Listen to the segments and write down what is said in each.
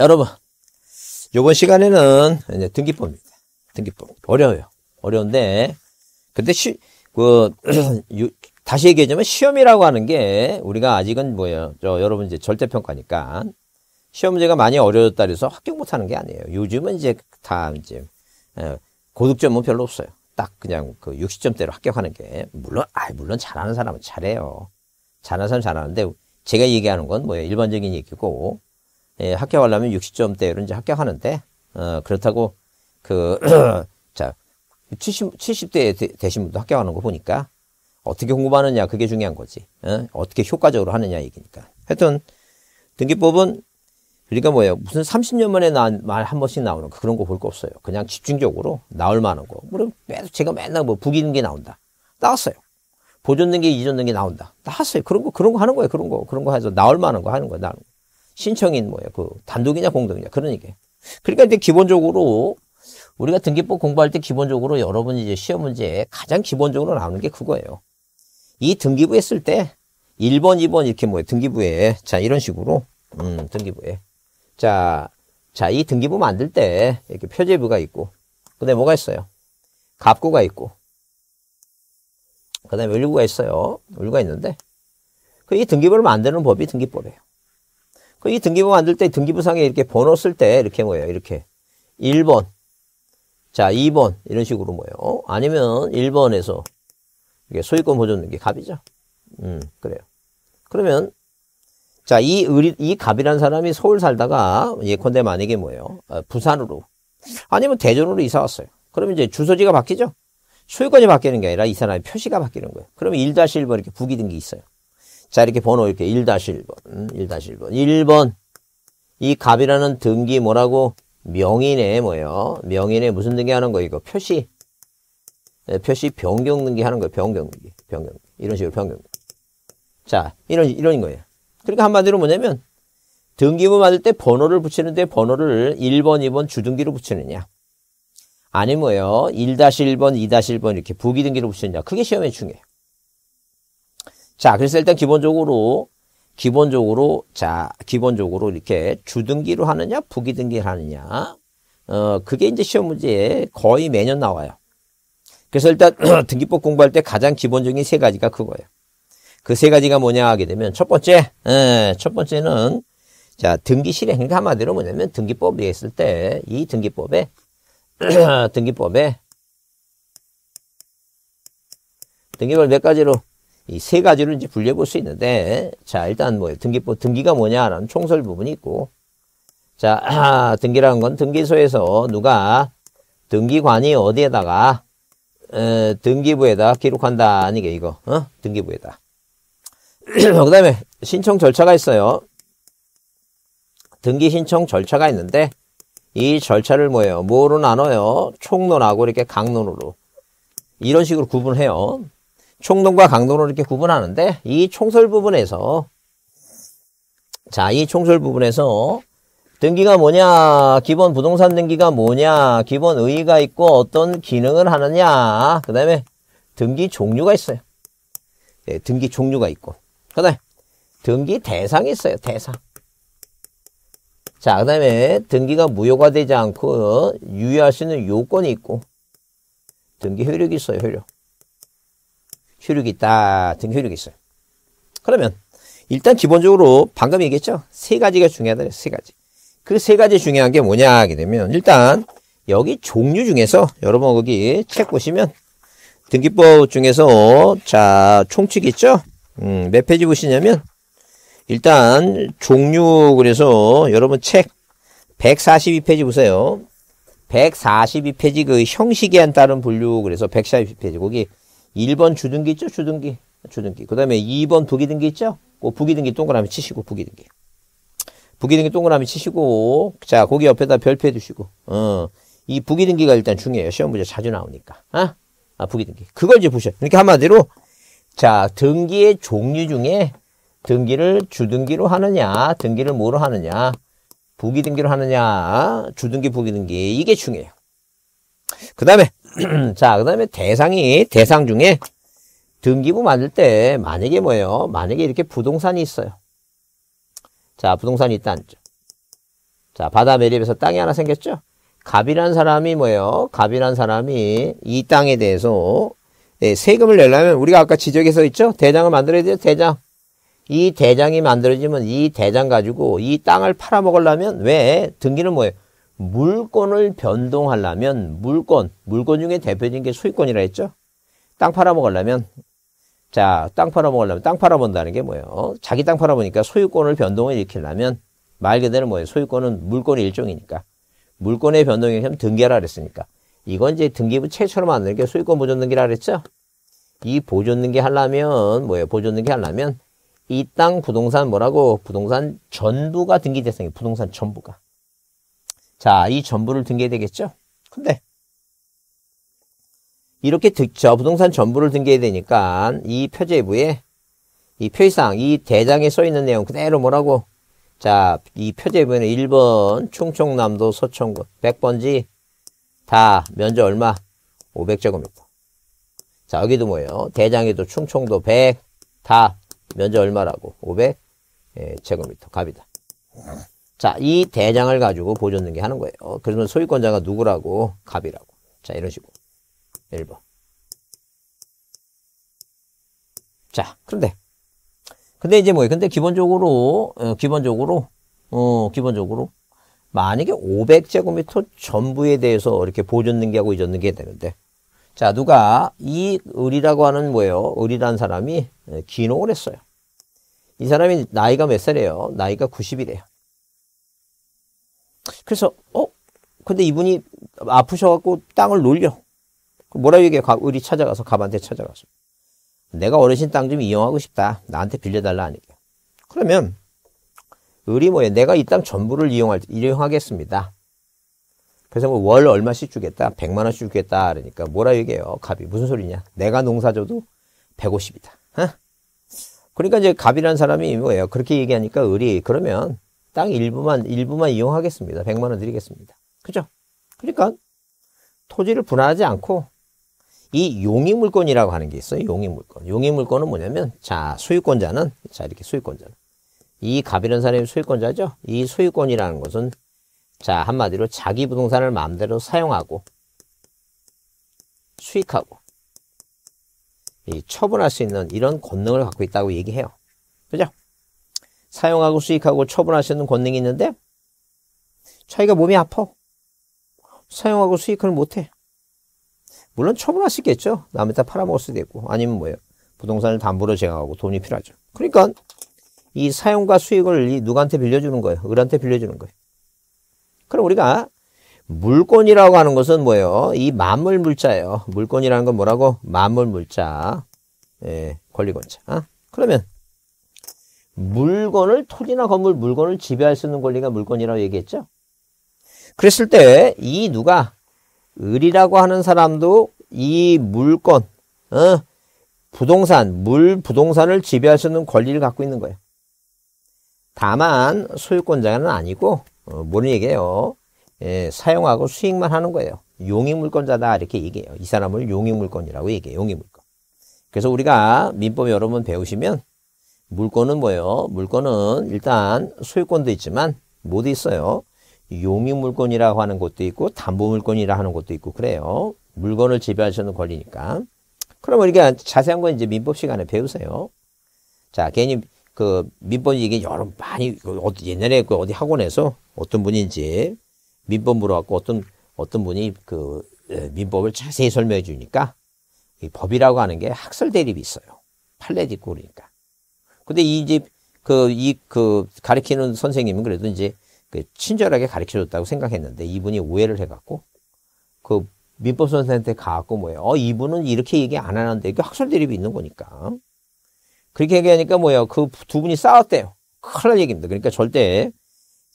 여러분, 요번 시간에는 이제 등기법입니다. 등기법. 어려워요. 어려운데, 근데 시, 그, 다시 얘기하자면 시험이라고 하는 게 우리가 아직은 뭐예요. 저, 여러분 이제 절대평가니까. 시험 문제가 많이 어려졌다 그래서 합격 못하는 게 아니에요. 요즘은 이제 다 이제, 예, 고득점은 별로 없어요. 딱 그냥 그 60점대로 합격하는 게, 물론, 아, 물론 잘하는 사람은 잘해요. 잘하는 사람은 잘하는데, 제가 얘기하는 건 뭐예요. 일반적인 얘기고, 예, 합격하려면 60점대로 이제 합격하는데 어, 그렇다고 그 자, 70 70대 되신 분도 합격하는 거 보니까 어떻게 공부하느냐 그게 중요한 거지. 어? 어떻게 효과적으로 하느냐 얘기니까. 하여튼 등기법은 그러니까 뭐예요? 무슨 30년 만에 난 말 한 번씩 나오는 거 그런 거 볼 거 없어요. 그냥 집중적으로 나올 만한 거. 물론 뭐 매속 제가 맨날 뭐 부기는 게 나온다. 나왔어요. 보존 등기, 이전 등기 나온다. 나왔어요. 그런 거 그런 거 하는 거예요. 그런 거 그런 거 해서 나올 만한 거 하는 거예요. 나는 신청인 뭐예요? 그 단독이냐 공동이냐 그런 얘기 그러니까 이제 기본적으로 우리가 등기법 공부할 때 기본적으로 여러분 이제 시험 문제에 가장 기본적으로 나오는 게 그거예요. 이 등기부 했을 때 1번, 2번 이렇게 뭐예요? 등기부에 자 이런 식으로 음 등기부에 자 자, 이 등기부 만들 때 이렇게 표제부가 있고 그다음에 뭐가 있어요? 갑구가 있고 그 다음에 을류가 있어요. 을류가 있는데 그 이 등기부를 만드는 법이 등기법이에요. 이 등기부 만들 때 등기부상에 이렇게 번호 쓸 때 이렇게 뭐예요? 이렇게 1번, 자 2번 이런 식으로 뭐예요? 어? 아니면 1번에서 이게 소유권 보존 등기 갑이죠. 음 그래요. 그러면 자이 이 갑이라는 사람이 서울 살다가 예컨대 만약에 뭐예요? 어, 부산으로 아니면 대전으로 이사 왔어요. 그러면 이제 주소지가 바뀌죠. 소유권이 바뀌는 게 아니라 이 사람의 표시가 바뀌는 거예요. 그러면 1-1번 이렇게 부기등기 있어요. 자, 이렇게 번호 이렇게 1-1번, 1-1번. 1번. 이 갑이라는 등기 뭐라고? 명인의 뭐예요? 명인의 무슨 등기 하는 거 이거? 표시. 네, 표시 변경 등기 하는 거예요. 변경 등기. 변경. 이런 식으로 변경. 자, 이런 이런 거예요. 그러니까 한마디로 뭐냐면 등기부 받을 때 번호를 붙이는데 번호를 1번, 2번 주등기로 붙이느냐. 아니 뭐예요? 1-1번, 2-1번 이렇게 부기등기로 붙이느냐. 그게 시험에 중요해요. 자, 그래서 일단 기본적으로 기본적으로 자, 기본적으로 이렇게 주등기로 하느냐 부기등기를 하느냐 어, 그게 이제 시험 문제에 거의 매년 나와요. 그래서 일단 등기법 공부할 때 가장 기본적인 세 가지가 그거예요. 그 세 가지가 뭐냐 하게 되면 첫 번째, 에, 예, 첫 번째는 자 등기 실행 그러니까 한마디로 뭐냐면 등기법이 있을 때 이 등기법에 등기법에 등기법 을몇 가지로 이세 가지로 이제 분리해 볼 수 있는데, 자, 일단 뭐, 등기, 등기가 뭐냐라는 총설 부분이 있고, 자, 아, 등기라는 건 등기소에서 누가 등기관이 어디에다가, 어, 등기부에다 기록한다. 아니게, 이거, 어? 등기부에다. 그 다음에 신청 절차가 있어요. 등기 신청 절차가 있는데, 이 절차를 뭐예요? 뭐로 나눠요? 총론하고 이렇게 강론으로. 이런 식으로 구분해요. 총동과 강동으로 이렇게 구분하는데 이 총설 부분에서 자, 이 총설 부분에서 등기가 뭐냐, 기본 부동산 등기가 뭐냐, 기본 의의가 있고 어떤 기능을 하느냐, 그 다음에 등기 종류가 있어요. 네, 등기 종류가 있고. 그 다음에 등기 대상이 있어요, 대상. 자, 그 다음에 등기가 무효가 되지 않고 유효할 수 있는 요건이 있고 등기 효력이 있어요, 효력. 효력이 있다 등 효력이 있어요. 그러면 일단 기본적으로 방금 얘기했죠. 세 가지가 중요하다. 세 가지. 그 세 가지 중요한 게 뭐냐 하게 되면 일단 여기 종류 중에서 여러분 거기 책 보시면 등기법 중에서 자 총칙 있죠? 음, 몇 페이지 보시냐면 일단 종류 그래서 여러분 책 142페이지 보세요. 142페이지 그 형식에 따른 분류 그래서 142페이지 거기 1번 주등기 있죠? 주등기. 주등기. 그 다음에 2번 부기등기 있죠? 그 부기등기 동그라미 치시고, 부기등기. 부기등기 동그라미 치시고, 자, 거기 옆에다 별표 해주시고, 어, 이 부기등기가 일단 중요해요. 시험 문제 자주 나오니까. 아, 아 부기등기. 그걸 이제 보셔. 이렇게 한마디로, 자, 등기의 종류 중에 등기를 주등기로 하느냐, 등기를 뭐로 하느냐, 부기등기로 하느냐, 주등기, 부기등기. 이게 중요해요. 그 다음에 자, 그 다음에 대상이, 대상 중에 등기부 만들 때 만약에 뭐예요? 만약에 이렇게 부동산이 있어요. 자, 부동산이 있다 앉죠. 자, 바다 매립에서 땅이 하나 생겼죠? 갑이라는 사람이 뭐예요? 갑이라는 사람이 이 땅에 대해서 네, 세금을 내려면 우리가 아까 지적해서 있죠? 대장을 만들어야 돼요, 대장. 이 대장이 만들어지면 이 대장 가지고 이 땅을 팔아먹으려면 왜 등기는 뭐예요? 물권을 변동하려면 물권, 물권 중에 대표적인 게소유권이라 했죠. 땅 팔아먹으려면 자, 땅 팔아먹으려면 땅 팔아본다는 게 뭐예요? 자기 땅 팔아보니까 소유권을 변동을 일으키려면 말 그대로 뭐예요? 소유권은 물권의 일종이니까. 물권의 변동이 하면 등기라 그랬으니까. 이건 이제 등기부 채처럼 만드는 게 소유권 보존등기라 그랬죠? 이 보존등기 하려면 뭐예요? 보존등기 하려면 이 땅 부동산 뭐라고? 부동산 전부가 등기 대상이에요. 부동산 전부가. 자, 이 전부를 등기해야 되겠죠? 근데 이렇게 저 부동산 전부를 등계해야 되니까 이 표제부에 이 표의상 이 대장에 써 있는 내용 그대로 뭐라고 자, 이 표제부에는 1번 충청남도 서천군 100번지 다 면적 얼마? 500제곱미터. 자, 여기도 뭐예요? 대장에도 충청도 100다 면적 얼마라고? 500 예, 제곱미터 갑이다. 자, 이 대장을 가지고 보존등기 하는 거예요. 그러면 소유권자가 누구라고? 갑이라고. 자, 이런 식으로. 1번. 자, 그런데. 근데 이제 뭐예요? 근데 기본적으로, 어, 기본적으로, 어, 기본적으로, 만약에 500제곱미터 전부에 대해서 이렇게 보존등기하고 이전등기해야 되는데, 자, 누가 이 을이라고 하는 뭐예요? 을이라는 사람이 기농을 했어요. 이 사람이 나이가 몇 살이에요? 나이가 90이래요. 그래서 어 근데 이분이 아프셔갖고 땅을 놀려. 그 뭐라 얘기해? 우리 찾아가서 가반대 찾아가서. 내가 어르신 땅 좀 이용하고 싶다. 나한테 빌려달라 하니까. 그러면 을리 뭐예요? 내가 이 땅 전부를 이용할, 이용하겠습니다. 그래서 뭐 월 얼마씩 주겠다. 100만 원씩 주겠다. 그러니까 뭐라 얘기해요? 갑이. 무슨 소리냐? 내가 농사 줘도 150이다. 어? 그러니까 이제 갑이라는 사람이 뭐예요? 그렇게 얘기하니까 을리 그러면 땅 일부만 일부만 이용하겠습니다. 100만 원 드리겠습니다. 그죠? 그러니까 토지를 분할하지 않고 이 용익물권이라고 하는 게 있어요. 용익물권. 용익물권은 뭐냐면 자 소유권자는 자 이렇게 소유권자는 이가이라 사람이 소유권자죠. 이 소유권이라는 것은 자 한마디로 자기 부동산을 마음대로 사용하고 수익하고 이 처분할 수 있는 이런 권능을 갖고 있다고 얘기해요. 그죠? 사용하고 수익하고 처분하시는 권능이 있는데 자기가 몸이 아파. 사용하고 수익을 못해. 물론 처분할 수 있겠죠. 남에다 팔아먹을 수도 있고 아니면 뭐예요. 부동산을 담보로 제공하고 돈이 필요하죠. 그러니까 이 사용과 수익을 누구한테 빌려주는 거예요. 을한테 빌려주는 거예요. 그럼 우리가 물건이라고 하는 것은 뭐예요? 이 만물 물자예요. 물건이라는 건 뭐라고? 만물 물자. 예, 권리 권자. 아? 그러면 물건을 토지나 건물 물건을 지배할 수 있는 권리가 물건이라고 얘기했죠. 그랬을 때 이 누가 을이라고 하는 사람도 이 물건 어, 부동산 물 부동산을 지배할 수 있는 권리를 갖고 있는 거예요. 다만 소유권자는 아니고 어, 뭐는 얘기예요. 예, 사용하고 수익만 하는 거예요. 용익물권자다 이렇게 얘기해요. 이 사람을 용익물권이라고 얘기해요. 용익물권. 그래서 우리가 민법 여러 분 배우시면 물건은 뭐예요? 물건은 일단 소유권도 있지만 뭐도 있어요. 용익물권이라고 하는 것도 있고 담보물권이라 하는 것도 있고 그래요. 물건을 지배하시는 권리니까. 그럼 우리가 자세한 건 이제 민법 시간에 배우세요. 자, 괜히 그 민법 이게 여러 많이 그 어, 옛날에 그 어디 학원에서 어떤 분인지 민법 물어갖고 어떤 어떤 분이 그 민법을 자세히 설명해 주니까 이 법이라고 하는 게 학설 대립이 있어요. 판례 뒷고 그러니까. 근데 이 집, 그, 이, 그, 가르키는 선생님은 그래도 이제 그 친절하게 가르쳐 줬다고 생각했는데 이분이 오해를 해갖고 그 민법 선생한테 가갖고 뭐예요. 어, 이분은 이렇게 얘기 안 하는데 이게 학술 대립이 있는 거니까. 그렇게 얘기하니까 뭐예요. 그 두 분이 싸웠대요. 큰일 날 얘기입니다. 그러니까 절대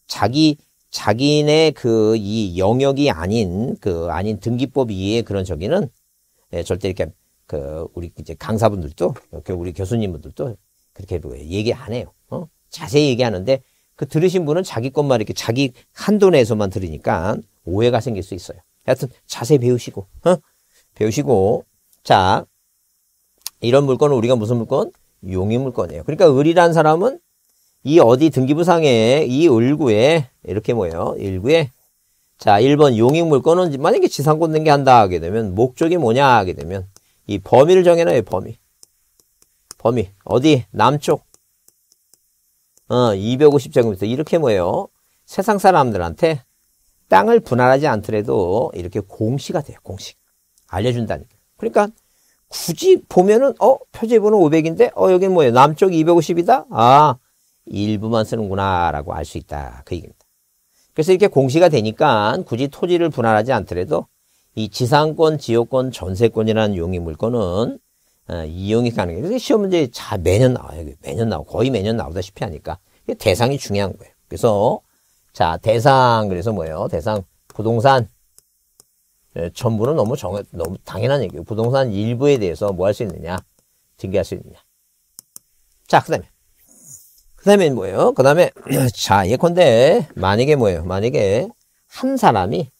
자기 자기네 그 이 영역이 아닌 그 아닌 등기법 이외의 그런 저기는 예, 절대 이렇게 그 우리 이제 강사분들도 그 우리 교수님들도 그렇게 뭐 얘기 안 해요. 어? 자세히 얘기하는데 그 들으신 분은 자기 것만 이렇게 자기 한도 내에서만 들으니까 오해가 생길 수 있어요. 하여튼 자세히 배우시고 어? 배우시고 자 이런 물건은 우리가 무슨 물건? 용의 물건이에요. 그러니까 을이라는 사람은 이 어디 등기부상에 이 을구에 이렇게 뭐예요? 을구에자 1번 용익 물건은 만약에 지상권 등기한다 하게 되면 목적이 뭐냐 하게 되면 이 범위를 정해놔요 범위 범위 어디 남쪽 어 250제곱미터 이렇게 뭐예요 세상 사람들한테 땅을 분할하지 않더라도 이렇게 공시가 돼요 공식 알려준다니까 그러니까 굳이 보면은 어 표제번호 500인데 어여긴 뭐예요 남쪽 250이다 아 일부만 쓰는구나 라고 알 수 있다 그 얘기입니다 그래서 이렇게 공시가 되니까 굳이 토지를 분할하지 않더라도 이 지상권, 지역권, 전세권이라는 용의 물건은 어, 이용이 가능해요. 그래서 시험 문제 자 매년 나와요. 매년 나오고 거의 매년 나오다시피 하니까 대상이 중요한 거예요. 그래서 자 대상 그래서 뭐예요? 대상 부동산 예, 전부는 너무 정 너무 당연한 얘기예요. 부동산 일부에 대해서 뭐 할 수 있느냐? 증기할 수 있느냐? 자 그다음에 그다음에 뭐예요? 그다음에 자 예컨대 만약에 뭐예요? 만약에 한 사람이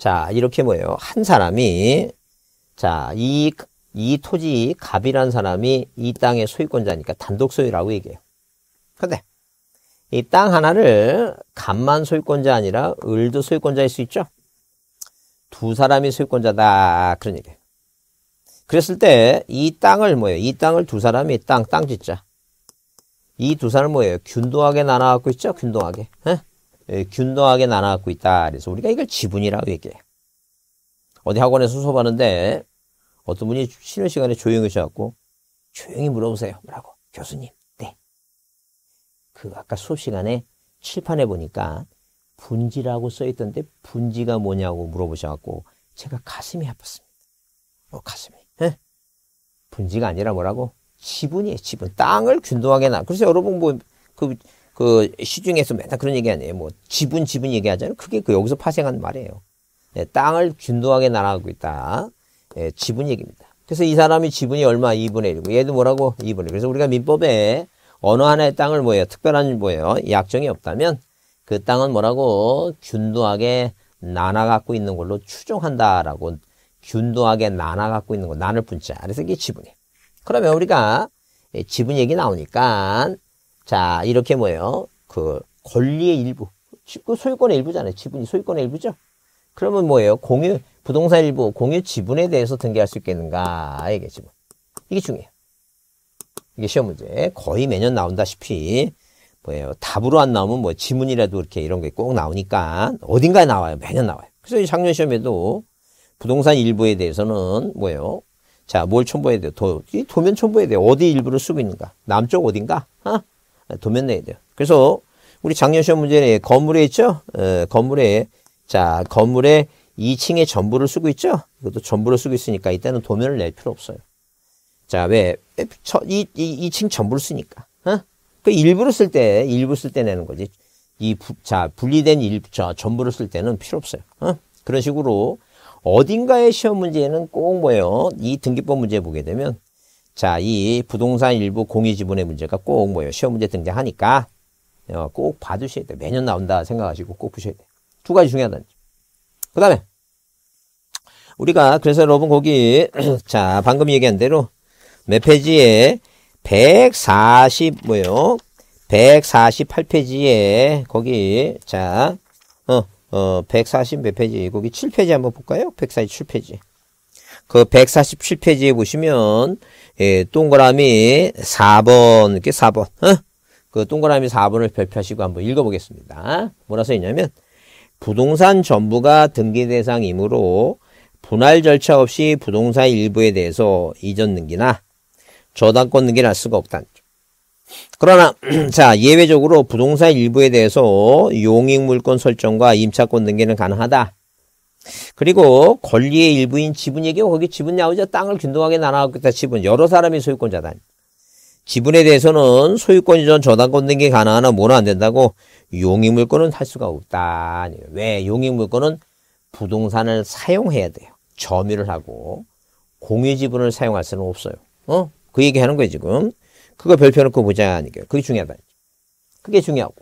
자, 이렇게 뭐예요? 한 사람이 자, 이, 이 토지 갑이라는 사람이 이 땅의 소유권자니까 단독 소유라고 얘기해요. 근데 이 땅 하나를 갑만 소유권자 아니라 을도 소유권자일 수 있죠? 두 사람이 소유권자다. 그런 얘기예요. 그랬을 때 이 땅을 뭐예요? 이 땅을 두 사람이 땅, 땅 짓자. 이 두 사람 뭐예요? 균등하게 나눠갖고 있죠? 균등하게. 에? 예, 균등하게 나눠갖고 있다. 그래서 우리가 이걸 지분이라고 얘기해요. 어디 학원에서 수업하는데 어떤 분이 쉬는 시간에 조용히 오셔갖고 조용히 물어보세요. 뭐라고? 교수님, 네. 그 아까 수업 시간에 칠판에 보니까 분지라고 써있던데 분지가 뭐냐고 물어보셔갖고 제가 가슴이 아팠습니다. 어, 가슴이. 에? 예? 분지가 아니라 뭐라고? 지분이에요, 지분. 땅을 균등하게 나. 그래서 여러분 뭐, 그, 그 시중에서 맨날 그런 얘기 아니에요. 뭐 지분 지분 얘기하잖아요. 그게 그 여기서 파생한 말이에요. 네, 땅을 균등하게 나눠가고 있다. 네, 지분 얘기입니다. 그래서 이 사람이 지분이 얼마? 2분의 1이고 뭐 얘도 뭐라고? 2분의 1. 그래서 우리가 민법에 어느 하나의 땅을 뭐예요? 특별한 뭐예요? 약정이 없다면 그 땅은 뭐라고? 균등하게 나눠 갖고 있는 걸로 추정한다라고 균등하게 나눠 갖고 있는 거 나눌 분자. 그래서 이게 지분이에요. 그러면 우리가 지분 얘기 나오니까 자, 이렇게 뭐예요? 그 권리의 일부. 그 소유권의 일부잖아요. 지분이 소유권의 일부죠. 그러면 뭐예요? 공유, 부동산 일부, 공유 지분에 대해서 등기할 수 있겠는가? 이게 지금. 이게 중요해요. 이게 시험 문제. 거의 매년 나온다시피, 뭐예요? 답으로 안 나오면 뭐 지문이라도 이렇게 이런 게 꼭 나오니까 어딘가에 나와요. 매년 나와요. 그래서 작년 시험에도 부동산 일부에 대해서는 뭐예요? 자, 뭘 첨부해야 돼요? 도, 도면 첨부해야 돼요. 어디 일부를 쓰고 있는가? 남쪽 어딘가? 어? 네, 도면 내야 돼요. 그래서 우리 작년 시험 문제는 예, 건물에 있죠? 에, 예, 건물에 자 건물에 2층에 전부를 쓰고 있죠? 이것도 전부를 쓰고 있으니까 이때는 도면을 낼 필요 없어요. 자, 왜? 예, 저, 이, 이, 2층 전부를 쓰니까. 어? 그 일부를 쓸 때, 일부 쓸 때 내는 거지. 이, 부, 자, 분리된 일, 자, 전부를 쓸 때는 필요 없어요. 어? 그런 식으로 어딘가의 시험 문제는 꼭 뭐예요? 이 등기법 문제 보게 되면 자, 이 부동산 일부 공유 지분의 문제가 꼭 뭐예요? 시험 문제 등장하니까 어, 꼭 봐주셔야 돼요. 매년 나온다 생각하시고 꼭 보셔야 돼요. 두 가지 중요하다는 점. 그 다음에 우리가 그래서 여러분 거기 자 방금 얘기한 대로 몇 페이지에 140 뭐요? 예 148페이지에 거기 자어어140 몇 페이지 거기 7페이지 한번 볼까요? 147페이지 그 147페이지에 보시면 예, 동그라미 4번, 이렇게 4번, 어? 그 동그라미 4번을 별표하시고 한번 읽어보겠습니다. 뭐라 써있냐면, 부동산 전부가 등기 대상이므로 분할 절차 없이 부동산 일부에 대해서 이전 등기나 저당권 등기를 할 수가 없다. 그러나 자 예외적으로 부동산 일부에 대해서 용익물권 설정과 임차권 등기는 가능하다. 그리고 권리의 일부인 지분이에게 거기 지분 나오죠. 땅을 균등하게 나눠갖겠다 지분 여러 사람이 소유권자다. 지분에 대해서는 소유권 이전 저당권 등기 가능하나 뭐나 안 된다고 용익물권은 살 수가 없다. 왜 용익물권은 부동산을 사용해야 돼요. 점유를 하고 공유 지분을 사용할 수는 없어요. 어? 그 얘기하는 거예요 지금. 그거 별표 놓고 보자. 그게 중요하다. 그게 중요하고.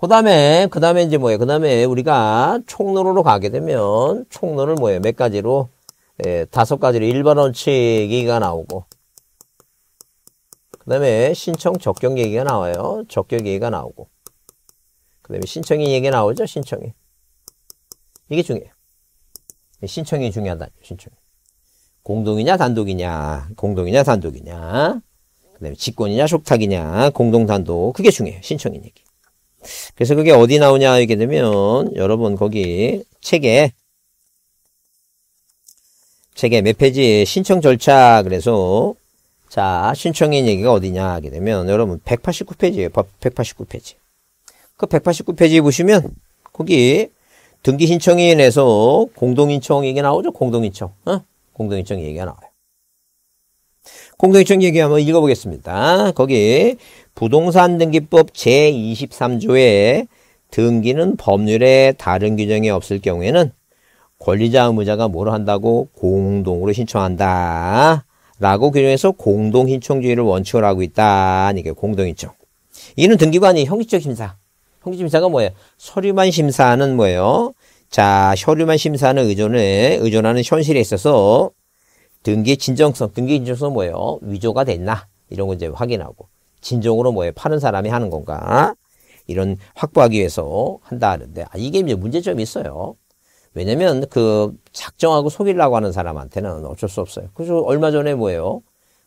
그 다음에, 그 다음에 이제 뭐예요? 그 다음에 우리가 총론으로 가게 되면, 총론을 뭐예요? 몇 가지로, 예, 다섯 가지로 일반 원칙이가 나오고, 그 다음에 신청 적격 얘기가 나와요. 적격 얘기가 나오고, 그 다음에 신청인 얘기가 나오죠? 신청인. 이게 중요해요. 신청이 중요하다. 신청. 공동이냐 단독이냐, 공동이냐 단독이냐, 그 다음에 직권이냐 속탁이냐 공동 단독 그게 중요해요. 신청인 얘기. 그래서 그게 어디 나오냐 이게 되면 여러분 거기 책에 책에 몇 페이지 신청 절차 그래서 자 신청인 얘기가 어디냐 하게 되면 여러분 189페이지에요. 189페이지. 그 189페이지 보시면 거기 등기 신청인에서 공동인청 얘기 나오죠. 공동인청. 어? 공동인청 얘기가 나와요. 공동의청 얘기 한번 읽어보겠습니다. 거기 부동산 등기법 제23조에 등기는 법률에 다른 규정이 없을 경우에는 권리자 의무자가 뭐로 한다고 공동으로 신청한다. 라고 규정해서 공동신청주의를 원칙으로 하고 있다. 이게 공동신청. 이는 등기관이 형식적 심사. 형식 적 심사가 뭐예요? 서류만 심사는 뭐예요? 자, 서류만 심사하는 의존에 의존하는 현실에 있어서 등기의 진정성, 등기 진정성 뭐예요? 위조가 됐나? 이런 거 이제 확인하고 진정으로 뭐예요? 파는 사람이 하는 건가? 이런 확보하기 위해서 한다 하는데 아, 이게 이제 문제점이 있어요. 왜냐면 그 작정하고 속이려고 하는 사람한테는 어쩔 수 없어요. 그래서 얼마 전에 뭐예요?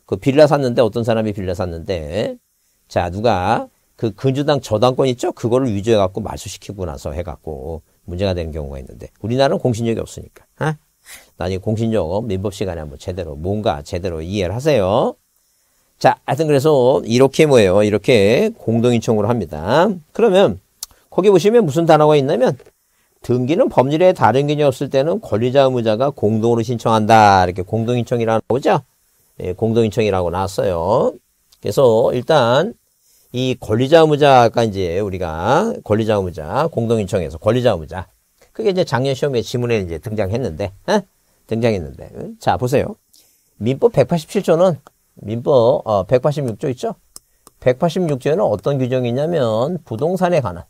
그 빌라 샀는데 어떤 사람이 빌라 샀는데 자 누가 그 근주당 저당권 있죠? 그거를 위조해갖고 말소시키고 나서 해갖고 문제가 되는 경우가 있는데 우리나라는 공신력이 없으니까. 어? 나중에 공신적어 민법 시간에 한번 제대로 뭔가 제대로 이해를 하세요. 자, 하여튼 그래서 이렇게 뭐예요? 이렇게 공동인청으로 합니다. 그러면 거기 보시면 무슨 단어가 있냐면 등기는 법률에 다른 개념이 없을 때는 권리자 의무자가 공동으로 신청한다. 이렇게 공동인청이라고 나오죠? 예, 공동인청이라고 나왔어요. 그래서 일단 이 권리자 의무자가 이제 우리가 권리자 의무자 공동인청에서 권리자 의무자 그게 이제 작년 시험에 지문에 이제 등장했는데, 에? 어? 등장했는데. 자, 보세요. 민법 187조는 민법 어, 186조 있죠? 186조에는 어떤 규정이 있냐면 부동산에 관한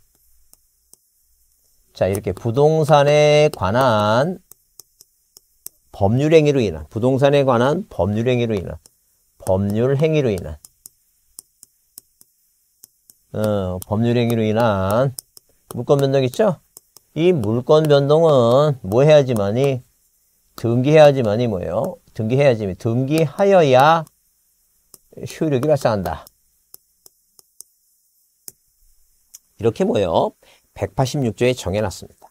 자 이렇게 부동산에 관한 법률행위로 인한 부동산에 관한 법률행위로 인한 법률행위로 인한 어, 법률행위로 인한 물권 변동 있죠? 이물건 변동은 뭐 해야지만이 등기해야지만이 뭐예요? 등기해야지 만 등기하여야 효력이 발생한다. 이렇게 뭐예요? 186조에 정해놨습니다.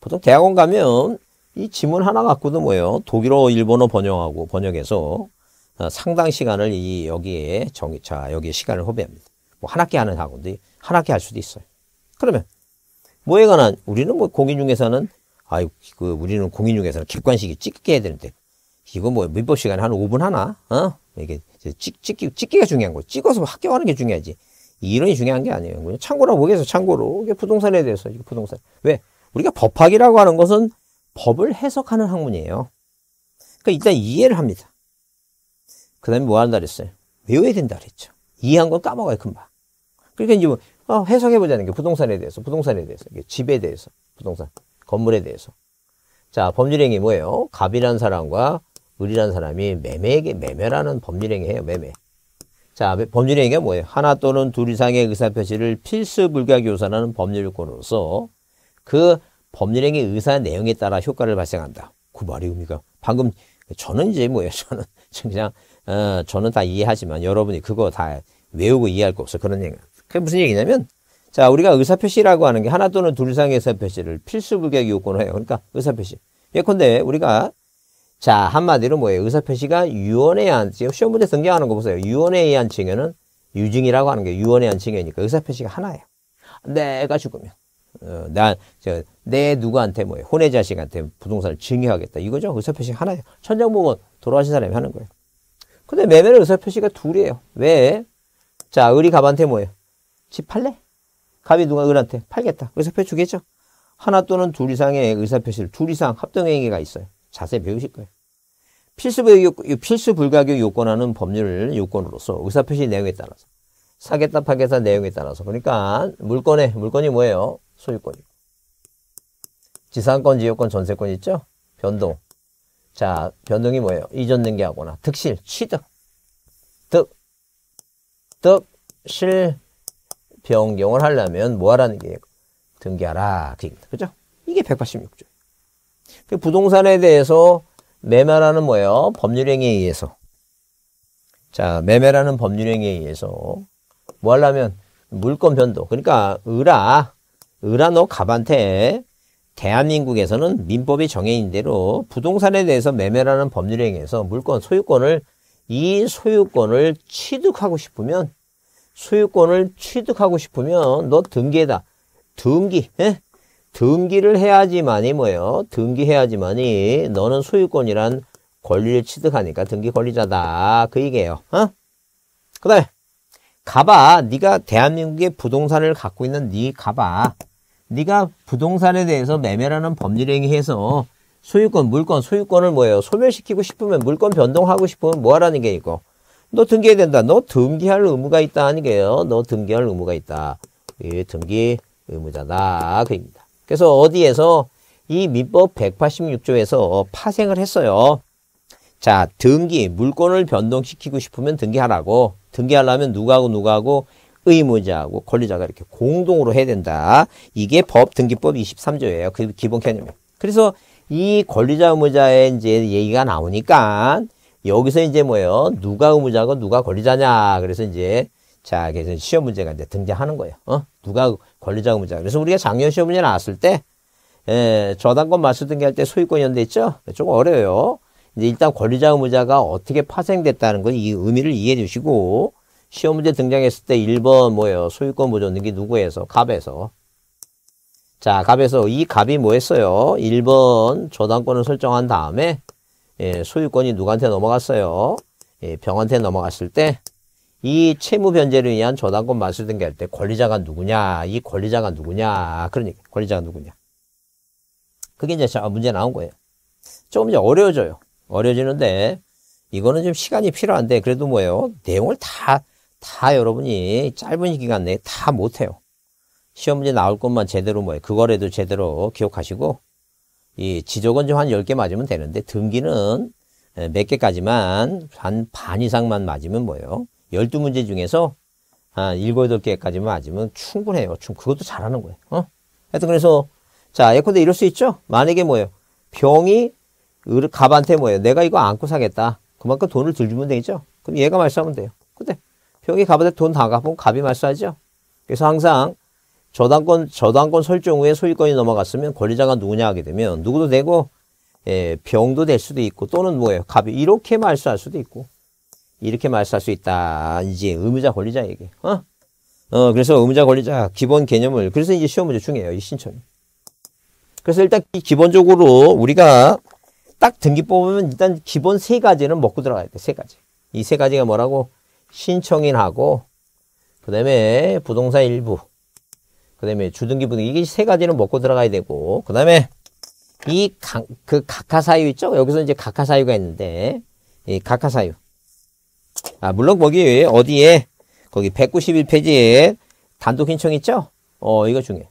보통 대학원 가면 이 지문 하나 갖고도 뭐예요? 독일어, 일본어 번역하고 번역해서 어, 상당 시간을 이 여기에 정차 여기에 시간을 허비합니다. 뭐한 학기 하는 학원들이 한 학기 할 수도 있어요. 그러면 뭐에 관한 우리는 뭐공인중에서는아유그 우리는 공인중에서는 객관식이 찍게 해야 되는데 이거 뭐 민법 시간에 한 5분 하나 어 이게 찍, 찍기 찍기가 중요한 거 찍어서 합격하는 게 중요하지 이론이 중요한 게 아니에요 그냥 참고라고 보겠어 참고로 이게 부동산에 대해서 이게 부동산 왜 우리가 법학이라고 하는 것은 법을 해석하는 학문이에요 그러니까 일단 이해를 합니다 그 다음에 뭐 한다 그랬어요 외워야 된다 그랬죠 이해한 건 까먹어요 금방 그러니까 이제 뭐 어, 해석해보자는 게 부동산에 대해서, 부동산에 대해서, 집에 대해서, 부동산, 건물에 대해서. 자, 법률행위 뭐예요? 갑이란 사람과 을이란 사람이 매매에게, 매매라는 법률행위예요, 매매. 자, 법률행위가 뭐예요? 하나 또는 둘 이상의 의사표시를 필수 불가 교사라는 법률권으로서 그 법률행위 의사 내용에 따라 효과를 발생한다. 그 말이 의미가. 방금 저는 이제 뭐예요? 저는 그냥, 어, 저는 다 이해하지만 여러분이 그거 다 외우고 이해할 거 없어. 그런 얘기가. 그게 무슨 얘기냐면 자, 우리가 의사표시라고 하는 게 하나 또는 둘 이상의 의사표시를 필수 불격 요건으로 해요. 그러니까 의사표시. 예컨대 우리가 자, 한마디로 뭐예요? 의사표시가 유언에 의한, 지금 시험 문제 등장하는 거 보세요. 유언에 의한 증여는 유증이라고 하는 게 유언에 의한 증여니까 의사표시가 하나예요. 내가 죽으면. 어, 난, 저, 내 누구한테 뭐예요? 혼외 자식한테 부동산을 증여하겠다. 이거죠? 의사표시 가 하나예요. 천장보면 돌아가신 사람이 하는 거예요. 근데 매매는 의사표시가 둘이에요. 왜? 자, 의리 갑한테 뭐예요? 집 팔래? 감히 누가 을한테 팔겠다. 의사표 주겠죠. 하나 또는 둘 이상의 의사표시를 둘 이상 합동행위가 있어요. 자세히 배우실 거예요. 필수, 필수 불가격 요건하는 법률 요건으로서 의사표시 내용에 따라서 사겠다 파겠다 내용에 따라서 그러니까 물건에 물건이 뭐예요? 소유권이고 지상권, 지역권, 전세권 있죠? 변동. 자, 변동이 뭐예요? 이전 등기하거나 득실, 취득, 득, 득, 실, 변경을 하려면 뭐 하라는 게 등기하라. 그죠? 이게 186조. 그 부동산에 대해서 매매라는 뭐예요? 법률행위에 의해서. 자, 매매라는 법률행위에 의해서 뭐 하려면 물권 변동. 그러니까 을라을라너 갑한테 대한민국에서는 민법이 정해인 대로 부동산에 대해서 매매라는 법률행위에서 물권 소유권을 이 소유권을 취득하고 싶으면 소유권을 취득하고 싶으면 너 등기에다 등기 에? 예? 등기를 해야지만이 뭐예요? 등기해야지만이 너는 소유권이란 권리를 취득하니까 등기 권리자다 그 얘기예요. 어? 그 다음에 가봐 네가 대한민국의 부동산을 갖고 있는 네 가봐 네가 부동산에 대해서 매매라는 법률 행위해서 소유권, 물권, 소유권을 뭐예요? 소멸시키고 싶으면 물권 변동하고 싶으면 뭐 하라는 게 있고 너 등기해야 된다. 너 등기할 의무가 있다 아니 게요. 너 등기할 의무가 있다. 예, 등기 의무자다. 그 입니다. 그래서 어디에서 이 민법 186조에서 파생을 했어요. 자, 등기, 물건을 변동시키고 싶으면 등기하라고. 등기하려면 누가하고 누가하고 의무자하고 권리자가 이렇게 공동으로 해야 된다. 이게 법 등기법 23조예요. 그 기본 개념. 이 그래서 이 권리자 의무자의 이제 얘기가 나오니까 여기서 이제 뭐예요? 누가 의무자고 누가 권리자냐. 그래서 이제 자, 그래서 시험 문제가 이제 등장하는 거예요. 어? 누가 권리자 의무자. 그래서 우리가 작년 시험 문제 나왔을 때 에, 예, 저당권 맞수 등기할 때 소유권 연대 있죠? 조금 어려워요. 이제 일단 권리자 의무자가 어떻게 파생됐다는 건 이 의미를 이해해 주시고 시험 문제 등장했을 때 1번 뭐예요? 소유권 보존 등기 누구에서? 갑에서. 자, 갑에서 이 갑이 뭐 했어요? 1번 저당권을 설정한 다음에 예, 소유권이 누구한테 넘어갔어요? 예, 병한테 넘어갔을 때 이 채무 변제를 위한 저당권 말소 등기할 때 권리자가 누구냐? 이 권리자가 누구냐? 그러니까 권리자가 누구냐? 그게 이제 문제 나온 거예요. 조금 이제 어려워져요. 어려워지는데 이거는 좀 시간이 필요한데 그래도 뭐예요? 내용을 다 다 여러분이 짧은 기간 내에 다 못해요. 시험 문제 나올 것만 제대로 뭐예요? 그거라도 제대로 기억하시고 이 지적은 좀 한1 0개 맞으면 되는데 등기는 몇 개까지만 한 반 이상만 맞으면 뭐예요? 1 2 문제 중에서 한 일곱 개까지만 맞으면 충분해요. 충 그것도 잘하는 거예요. 어? 하여튼 그래서 자 예컨대 이럴 수 있죠. 만약에 뭐예요? 병이 갑한테 뭐예요? 내가 이거 안고 사겠다. 그만큼 돈을 들주면 되죠. 겠 그럼 얘가 말소하면 돼요. 근데 병이 갑한테 돈 다 갚으면 갑이 말소하죠. 그래서 항상 저당권 저당권 설정 후에 소유권이 넘어갔으면 권리자가 누구냐 하게 되면 누구도 되고 예, 병도 될 수도 있고 또는 뭐예요 갑이 이렇게 말소할 수도 있고 이렇게 말소할 수 있다 이제 의무자 권리자에게 어? 어 그래서 의무자 권리자 기본 개념을 그래서 이제 시험 문제 중요해요 이 신청이 그래서 일단 기본적으로 우리가 딱 등기 법은 일단 기본 세 가지는 먹고 들어가야 돼 세 가지 이 세 가지가 뭐라고 신청인하고 그 다음에 부동산 일부 그 다음에 주등기 부등기 이게 세 가지는 먹고 들어가야 되고 그 다음에 이그 각하사유 있죠? 여기서 이제 각하사유가 있는데 이 각하사유 아 물론 거기 어디에 거기 191페이지에 단독 신청 있죠? 어 이거 중에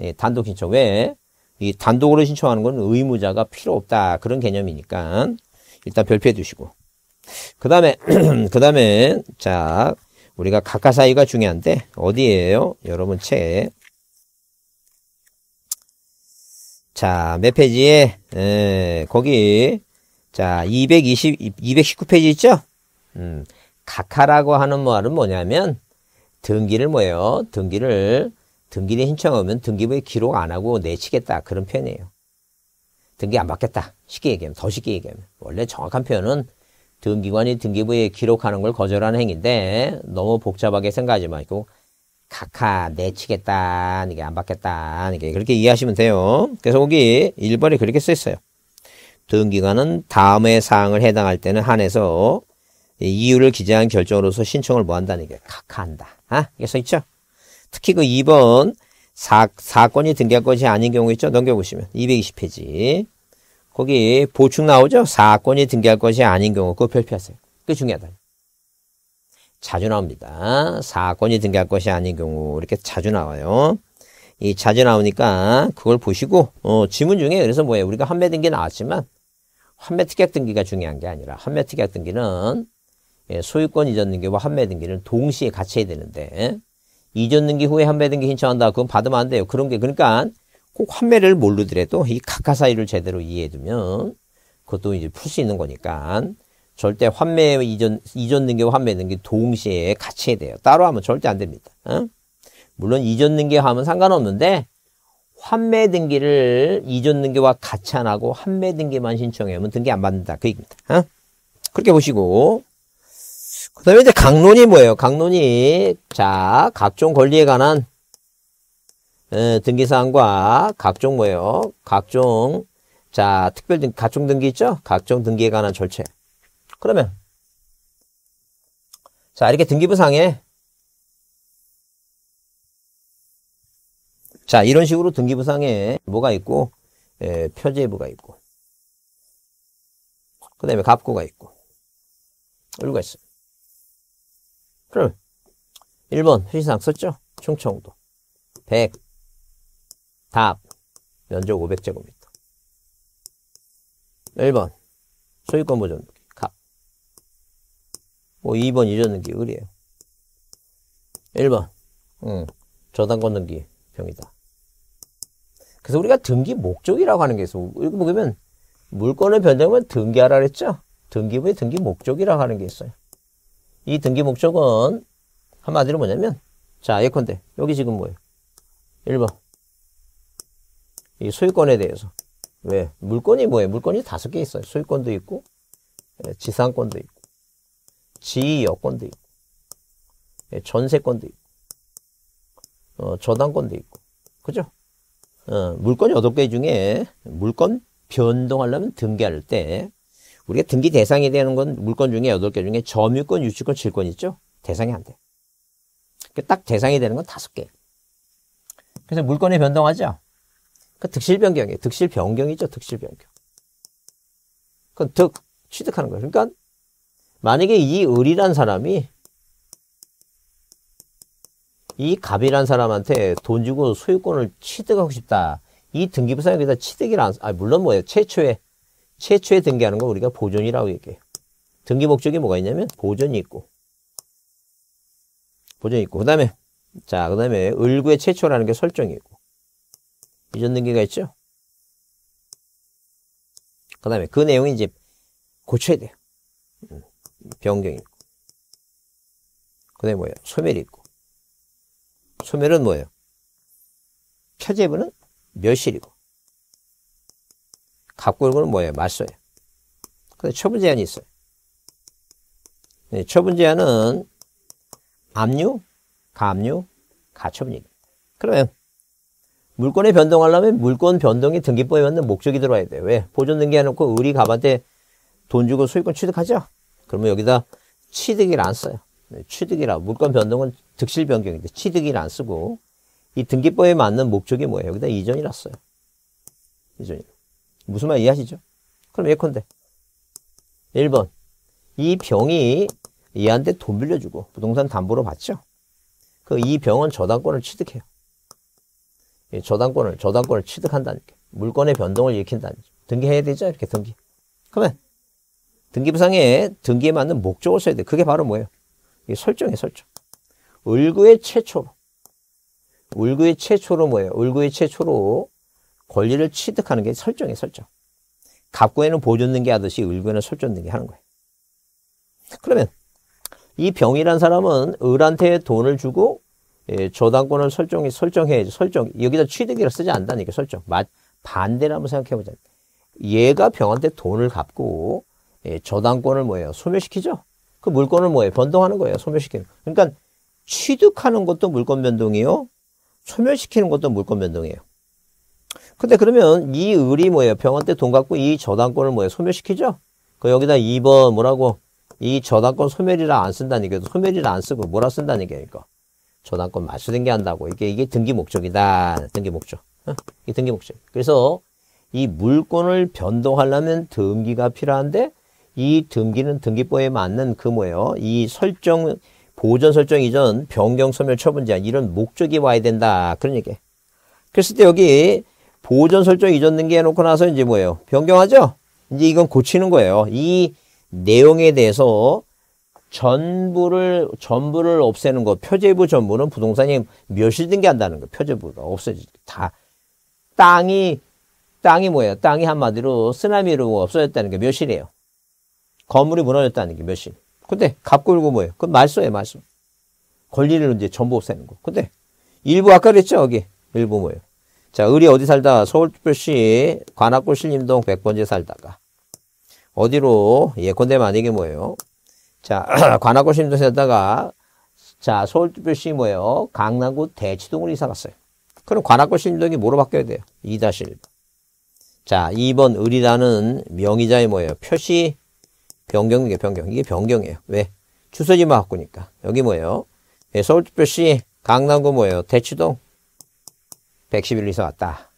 예, 단독 신청 왜? 이 단독으로 신청하는 건 의무자가 필요 없다 그런 개념이니까 일단 별표해 두시고 그 다음에 그 다음에 자 우리가 가까사이가 중요한데 어디에요? 여러분 책. 자, 몇 페이지에 에, 예, 거기 자, 220 219페이지 있죠? 음. 각하라고 하는 말은 뭐냐면 등기를 뭐예요? 등기를 등기를 신청하면 등기부에 기록 안 하고 내치겠다 그런 표현이에요. 등기 안 받겠다. 쉽게 얘기하면 더 쉽게 얘기하면 원래 정확한 표현은 등기관이 등기부에 기록하는 걸 거절하는 행위인데 너무 복잡하게 생각하지 말고 카카 내치겠다 이게 안 받겠다 이게 그렇게 이해하시면 돼요. 그래서 거기 일번에 그렇게 써 있어요. 등기관은 다음의 사항을 해당할 때는 한해서 이유를 기재한 결정으로서 신청을 뭐 한다는 게 카카한다. 아, 이게 써 있죠? 특히 그 2번 사, 사건이 등기할 것이 아닌 경우 있죠? 넘겨보시면 220페이지. 거기 보충 나오죠? 사건이 등기할 것이 아닌 경우 그거 별피하세요. 그게 중요하다. 자주 나옵니다. 사건이 등기할 것이 아닌 경우 이렇게 자주 나와요. 이 자주 나오니까 그걸 보시고 어, 지문 중에 그래서 뭐예요? 우리가 환매 등기 나왔지만 환매 특약 등기가 중요한 게 아니라 환매 특약 등기는 예, 소유권 이전 등기와 환매 등기는 동시에 같이 해야 되는데 이전 등기 후에 환매 등기 신청한다. 그건 받으면 안 돼요. 그런 게 그러니까 꼭 환매를 모르더라도 이각하사이를 제대로 이해해두면 그것도 이제 풀 수 있는 거니까 절대 환매 이전 이전 등기와 환매 등기 동시에 같이 해야 돼요. 따로 하면 절대 안 됩니다. 어? 물론 이전 능계 하면 상관없는데 환매 등기를 이전 등기와 같이 안 하고 환매 등기만 신청하면 등기 안 받는다. 그 얘기입니다. 어? 그렇게 보시고 그 다음에 이제 강론이 뭐예요? 강론이 자 각종 권리에 관한 등기사항과 각종 뭐예요? 각종 자 특별등 각종 등기 있죠? 각종 등기에 관한 절차. 그러면 자 이렇게 등기부상에 자 이런 식으로 등기부상에 뭐가 있고 예, 표제부가 있고 그 다음에 갑고가 있고 얼굴가 있어요. 그럼 1번 회신상 썼죠? 충청도 100 답. 면적 500제곱미터. 1번. 소유권 보존. 값. 뭐 2번 이전 등기 을이에요. 1번. 응. 음. 저당권 등기 병이다. 그래서 우리가 등기 목적이라고 하는 게 있어. 이렇게 보면 물건을 변경하면 등기하라 그랬죠? 등기부의 등기 목적이라고 하는 게 있어요. 이 등기 목적은 한마디로 뭐냐면 자 예컨대 여기 지금 뭐예요? 1번 이 소유권에 대해서. 왜? 물권이 뭐예요? 물권이 다섯 개 있어요. 소유권도 있고, 예, 지상권도 있고, 지여권도 있고, 예, 전세권도 있고, 어, 저당권도 있고. 그죠? 어, 물권 여덟 개 중에 물권 변동하려면 등기할 때 우리가 등기 대상이 되는 건물권 중에 여덟 개 중에 점유권, 유치권, 질권 있죠? 대상이 안 돼. 그러니까 딱 대상이 되는 건 다섯 개. 그래서 물권이 변동하죠? 그 득실 변경이에요. 득실 변경이죠. 득실 변경. 그건 득 취득하는 거예요. 그러니까 만약에 이 을이란 사람이 이 갑이란 사람한테 돈 주고 소유권을 취득하고 싶다. 이 등기부사 여해서 취득이란 아 물론 뭐예요. 최초에 최초에 등기하는 거 우리가 보존이라고 얘기해요. 등기 목적이 뭐가 있냐면 보존이 있고 보존이 있고 그다음에 자 그다음에 을구의 최초라는 게 설정이 있고 유전 등기가 있죠? 그 다음에 그 내용이 이제 고쳐야 돼요. 음, 변경이 있고. 그 다음에 뭐예요? 소멸이 있고. 소멸은 뭐예요? 표제부는 멸실이고. 갑골고는 뭐예요? 맞소요 근데 그 처분 제한이 있어요. 네, 처분 제한은 압류, 가류 가처분입니다. 그러면 물권에 변동하려면 물권 변동이 등기법에 맞는 목적이 들어와야 돼. 왜? 보존 등기해놓고 의리 갑한테 돈 주고 소유권 취득하죠? 그러면 여기다 취득이라 안 써요. 네, 취득이라. 물권 변동은 득실 변경인데 취득이라 안 쓰고 이 등기법에 맞는 목적이 뭐예요? 여기다 이전이라 써요. 이전이 무슨 말 이해하시죠? 그럼 예컨대 1번 이 병이 얘한테 돈 빌려주고 부동산 담보로 받죠? 그 이 병은 저당권을 취득해요. 저당권을 저당권을 취득한다는 게물건의 변동을 일으킨다는 게 등기해야 되죠 이렇게 등기 그러면 등기부상에 등기에 맞는 목적을 써야 돼 그게 바로 뭐예요 이 설정이 설정 을구의 최초로 을구의 최초로 뭐예요 을구의 최초로 권리를 취득하는 게 설정이 설정 갑구에는 보존등기 하듯이 을구에는 설정등기 하는 거예요 그러면 이 병이란 사람은 을한테 돈을 주고 예, 저당권을 설정이 설정해야지 설정 여기다 취득이라 쓰지 않다니까 설정 맞반대라 한번 생각해보자 얘가 병한테 돈을 갚고 예, 저당권을 뭐예요 소멸시키죠 그 물건을 뭐예요 변동하는 거예요 소멸시키는 그러니까 취득하는 것도 물건 변동이요 소멸시키는 것도 물건 변동이에요 근데 그러면 이 을이 뭐예요 병한테 돈 갚고 이 저당권을 뭐예요 소멸시키죠 그 여기다 2번 뭐라고 이 저당권 소멸이라 안 쓴다는 얘기도 소멸이라 안 쓰고 뭐라 쓴다는 얘기니까 저당권 마수등기 한다고. 이게, 이게 등기 목적이다. 등기 목적. 어? 이게 등기 목적. 그래서 이물건을 변동하려면 등기가 필요한데 이 등기는 등기법에 맞는 그 뭐예요? 이 설정, 보전 설정 이전 변경 소멸 처분 제한 이런 목적이 와야 된다. 그런 얘기. 그랬을 때 여기 보전 설정 이전 등기 해놓고 나서 이제 뭐예요? 변경하죠? 이제 이건 고치는 거예요. 이 내용에 대해서 전부를 전부를 없애는 거 표제부 전부는 부동산이 멸실된 게 한다는 거 표제부가 없어지 다 땅이 땅이 뭐예요 땅이 한마디로 쓰나미로 없어졌다는 게 멸실이에요 건물이 무너졌다는 게 멸실 근데 갑골고 뭐예요 그 말소예요 말소 권리를 이제 전부 없애는 거 근데 일부 아까 그랬죠 여기 일부 뭐예요 자 의리 어디 살다 서울특별시 관악구 신림동 백번지 살다가 어디로 예컨대 만약에 뭐예요 자, 관악구신도에다가 자, 서울특별시 뭐예요? 강남구 대치동으로 이사 갔어요. 그럼 관악구 신도이 뭐로 바뀌어야 돼요? 2-1번. 자, 2번 을이라는 명의자의 뭐예요? 표시 변경이게 변경. 이게 변경이에요. 왜? 주소지만 바꾸니까. 여기 뭐예요? 네, 서울특별시 강남구 뭐예요? 대치동 111로 이사 왔다.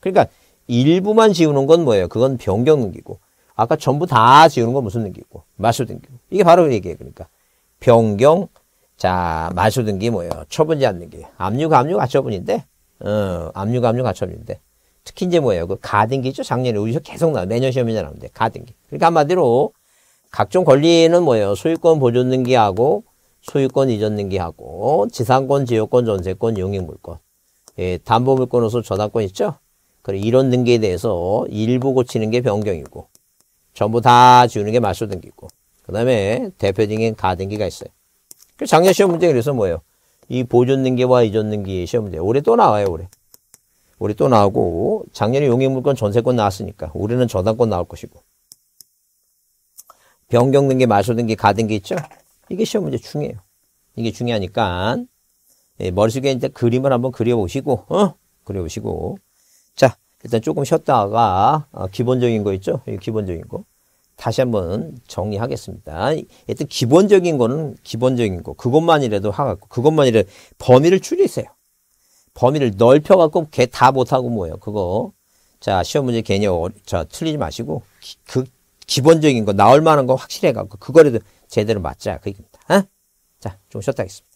그러니까 일부만 지우는 건 뭐예요? 그건 변경 등기고 아까 전부 다 지우는 건 무슨 등기고? 마수 등기. 이게 바로 그 얘기예요. 그러니까 변경 자 마수 등기 뭐예요? 처분 지 않는 게 압류 감류 가처분인데, 어 압류 감류 가처분인데 특히 이제 뭐예요? 그 가등기죠. 작년에 우리 계속 나 매년 시험이나 나오는데 가등기. 그러니까 한마디로 각종 권리는 뭐예요? 소유권 보존 등기하고 소유권 이전 등기하고 지상권, 지역권, 전세권, 용익물권, 예, 담보물권으로서 저당권 있죠? 그리고 이런 등기에 대해서 일부 고치는 게 변경이고 전부 다 지우는 게 마수등기고 그 다음에 대표적인 가등기가 있어요. 그 작년 시험 문제 그래서 뭐예요? 이 보존등기와 이전등기 시험 문제 올해 또 나와요 올해. 올해 또 나오고 작년에 용인물건 전세권 나왔으니까 올해는 저당권 나올 것이고 변경등기, 마수등기, 가등기 있죠? 이게 시험 문제 중요해요. 이게 중요하니까 예, 머릿속에 이제 그림을 한번 그려보시고 어? 그려보시고 자 일단 조금 쉬었다가 어, 기본적인 거 있죠? 이 기본적인 거. 다시 한번 정리하겠습니다. 일단 기본적인 거는 기본적인 거. 그것만이라도 하갖고 그것만이라 도 범위를 줄이세요. 범위를 넓혀갖고 걔 다 못하고 뭐예요. 그거 자 시험 문제 개념 어, 자 틀리지 마시고 기, 그 기본적인 거 나올 만한 거 확실해갖고 그거라도 제대로 맞자 그 얘기입니다. 어? 자좀 쉬었다 하겠습니다.